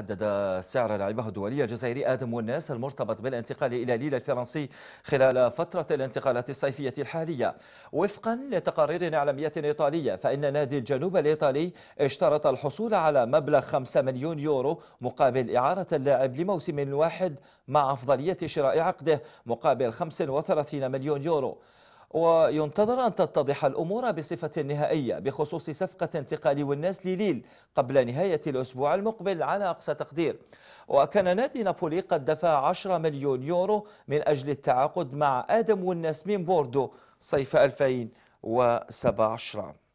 حدد سعر لاعبه الدولي الجزائري آدم والناس المرتبط بالانتقال إلى ليلة الفرنسي خلال فترة الانتقالات الصيفية الحالية وفقا لتقارير إعلامية إيطالية فإن نادي الجنوب الإيطالي اشترط الحصول على مبلغ 5 مليون يورو مقابل إعارة اللاعب لموسم واحد مع أفضلية شراء عقده مقابل 35 مليون يورو وينتظر أن تتضح الأمور بصفة نهائية بخصوص صفقة انتقال والناس لليل قبل نهاية الأسبوع المقبل على أقصى تقدير وكان نادي نابولي قد دفع 10 مليون يورو من أجل التعاقد مع آدم والناس من بوردو صيف 2017